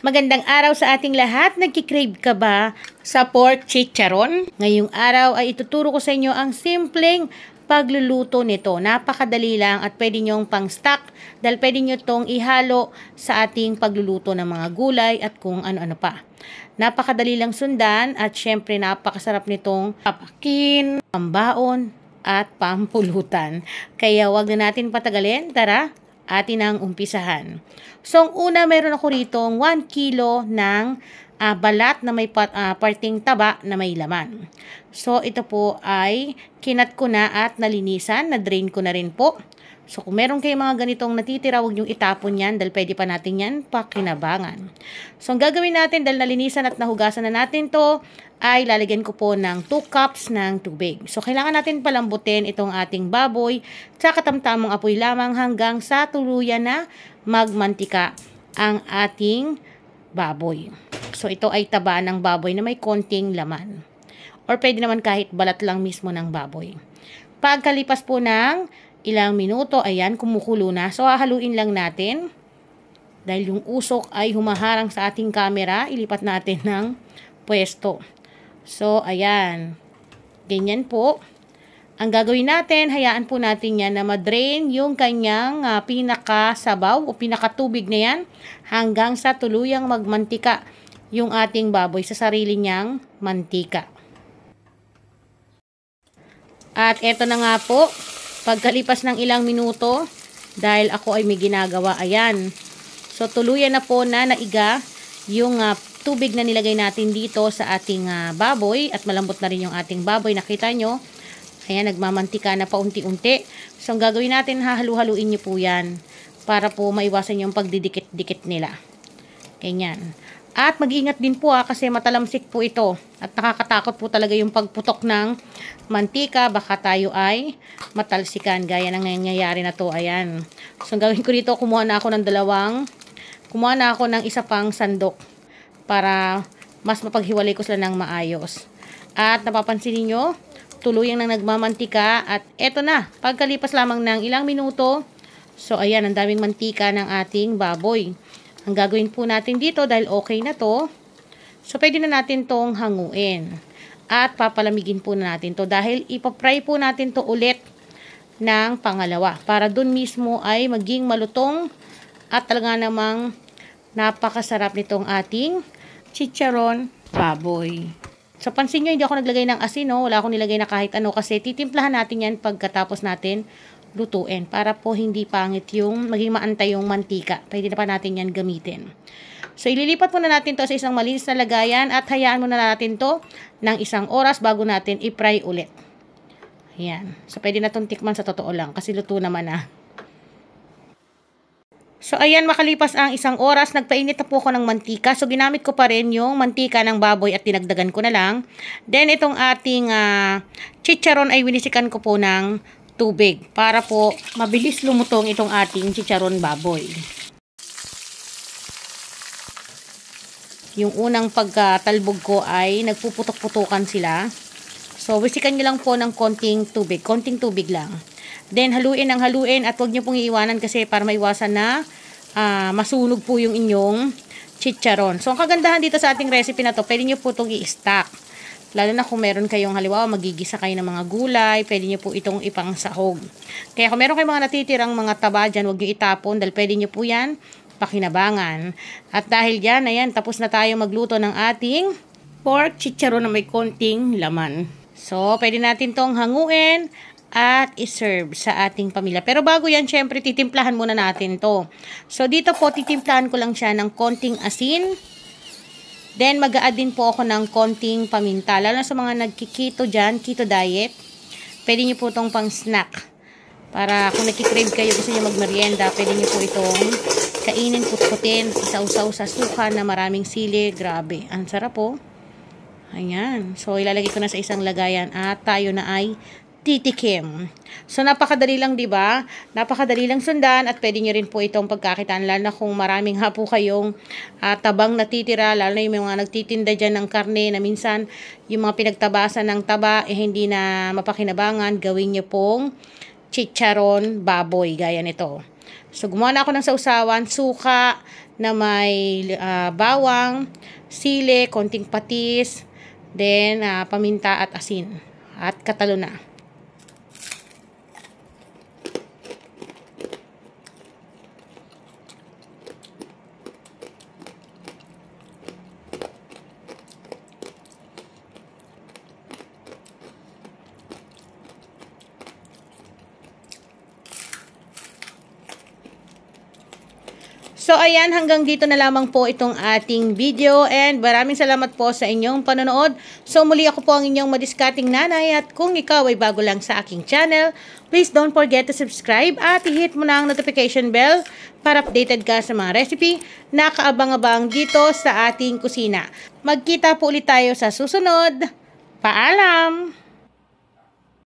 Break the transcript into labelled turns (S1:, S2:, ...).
S1: Magandang araw sa ating lahat. Nagkikrave ka ba sa pork chicharon? Ngayong araw ay ituturo ko sa inyo ang simpleng pagluluto nito. Napakadali lang at pwede nyong pang-stock dahil pwede nyo itong ihalo sa ating pagluluto ng mga gulay at kung ano-ano pa. Napakadali lang sundan at syempre napakasarap nitong papakin, pambaon, at pampulutan. Kaya wag na natin patagalin. Tara, atin ang umpisahan. So, ang una meron ako rito 1 kilo ng uh, balat na may part, uh, ah, parting taba na may laman. So, ito po ay kinat ko na at nalinisan, na-drain ko na rin po. So, kung meron kayong mga ganitong natitira, huwag niyong itapon yan dahil pwede pa natin yan pakinabangan. So, ang gagawin natin dahil nalinisan at nahugasan na natin to ay lalagyan ko po ng 2 cups ng tubig. So, kailangan natin palambutin itong ating baboy sa katamtamang apoy lamang hanggang sa tuluyan na magmantika ang ating baboy. So, ito ay taba ng baboy na may konting laman. Or pwede naman kahit balat lang mismo ng baboy. Pagkalipas po ng ilang minuto, ayan, kumukulo na. So, hahaluin lang natin. Dahil yung usok ay humaharang sa ating camera, ilipat natin ng pwesto. So, ayan. Ganyan po. Ang gagawin natin, hayaan po natin yan na madrain yung kanyang uh, pinakasabaw o pinakatubig na yan hanggang sa tuluyang magmantika yung ating baboy sa sarili niyang mantika. At eto na nga po, Pagkalipas ng ilang minuto, dahil ako ay may ginagawa, ayan. So, tuluyan na po na naiga yung uh, tubig na nilagay natin dito sa ating uh, baboy at malambot na rin yung ating baboy. Nakita nyo, ayan, nagmamantika na paunti-unti. So, ang gagawin natin, hahalu-haluin nyo po yan para po maiwasan yung pagdidikit-dikit nila. Ganyan. At mag-ingat din po ha, ah, kasi matalamsik po ito. At nakakatakot po talaga yung pagputok ng mantika. Baka tayo ay matalsikan. Gaya ng nangyayari na to. Ayan. So, gawin ko dito, kumuha na ako ng dalawang, kumuha na ako ng isa pang sandok para mas mapaghiwalay ko sila ng maayos. At napapansin niyo tuloy nang nagmamantika at eto na, pagkalipas lamang ng ilang minuto, so ayan, ang daming mantika ng ating baboy. Ang gagawin po natin dito, dahil okay na to, so pwede na natin tong hanguin. At papalamigin po na natin to dahil ipapry po natin to ulit ng pangalawa para dun mismo ay maging malutong at talaga namang napakasarap nitong ating chicharon baboy. So, pansin nyo, hindi ako naglagay ng asin, no? wala akong nilagay na kahit ano kasi titimplahan natin yan pagkatapos natin lutuin para po hindi pangit yung maging maantay yung mantika. Pwede na pa natin yan gamitin. So, ililipat muna natin to sa isang malinis na lagayan at hayaan muna natin to ng isang oras bago natin i-fry ulit. Ayan. So, pwede na itong tikman sa totoo lang kasi luto naman na. Ah. So, ayan, makalipas ang isang oras, nagpainit na po ako ng mantika. So, ginamit ko pa rin yung mantika ng baboy at tinagdagan ko na lang. Then, itong ating uh, chicharon ay winisikan ko po ng tubig para po mabilis lumutong itong ating chicharon baboy. Yung unang pagkatalbog ko ay nagpuputok-putukan sila. So, wisikan nyo lang po ng konting tubig. Konting tubig lang. Then, haluin ang haluin at huwag nyo pong iiwanan kasi para maiwasan na uh, masunog po yung inyong chicharon. So, ang kagandahan dito sa ating recipe na to, pwede nyo po itong i-stack Lalo na kung meron kayong halimbawa magigisa kayo ng mga gulay, pwede nyo po itong ipangsahog. Kaya kung meron kayong mga natitirang mga taba dyan, huwag nyo itapon dahil pwede nyo po yan pakinabangan. At dahil yan, ayan, tapos na tayo magluto ng ating pork chicharon na may konting laman. So, pwede natin tong hanguin at iserve sa ating pamilya. Pero bago yan, syempre, titimplahan muna natin to. So, dito po, titimplahan ko lang siya ng konting asin Then, mag din po ako ng konting paminta. Lalo na sa mga nagkikito dyan, keto diet, pwede nyo po itong pang snack. Para kung nagkikrave kayo, gusto nyo magmerienda, pwede nyo po itong kainin, putputin, isausaw sa suka na maraming sili. Grabe, ang sarap po. Ayan. So, ilalagay ko na sa isang lagayan at tayo na ay titikim. So, napakadali lang, di ba? Napakadali lang sundan at pwede nyo rin po itong pagkakitaan, lalo na kung maraming ha po kayong uh, tabang natitira, lalo na yung mga nagtitinda dyan ng karne na minsan yung mga pinagtabasan ng taba, eh, hindi na mapakinabangan, gawin nyo pong chicharon baboy, gaya nito. So, gumawa na ako ng sausawan, suka na may uh, bawang, sile, konting patis, then uh, paminta at asin at katalo na. So ayan, hanggang dito na lamang po itong ating video and maraming salamat po sa inyong panonood. So muli ako po ang inyong madiscarding nanay at kung ikaw ay bago lang sa aking channel, please don't forget to subscribe at i-hit mo na ang notification bell para updated ka sa mga recipe na kaabang-abang dito sa ating kusina. Magkita po ulit tayo sa susunod. Paalam!